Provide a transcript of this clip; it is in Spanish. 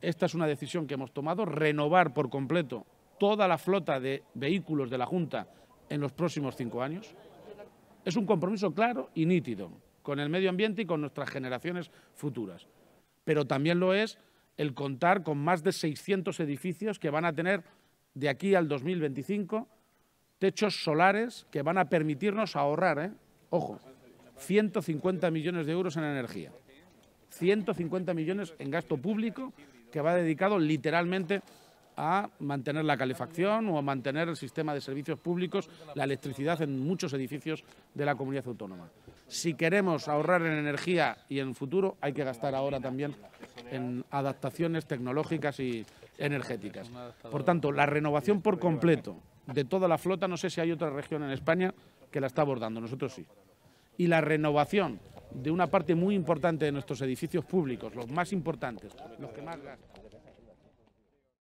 esta es una decisión que hemos tomado, renovar por completo toda la flota de vehículos de la Junta en los próximos cinco años. Es un compromiso claro y nítido con el medio ambiente y con nuestras generaciones futuras. Pero también lo es el contar con más de 600 edificios que van a tener de aquí al 2025 techos solares que van a permitirnos ahorrar, ¿eh? ojo, 150 millones de euros en energía, 150 millones en gasto público que va dedicado literalmente a mantener la calefacción o a mantener el sistema de servicios públicos, la electricidad en muchos edificios de la comunidad autónoma. Si queremos ahorrar en energía y en futuro, hay que gastar ahora también en adaptaciones tecnológicas y energéticas. Por tanto, la renovación por completo de toda la flota, no sé si hay otra región en España que la está abordando, nosotros sí. Y la renovación de una parte muy importante de nuestros edificios públicos, los más importantes, los que más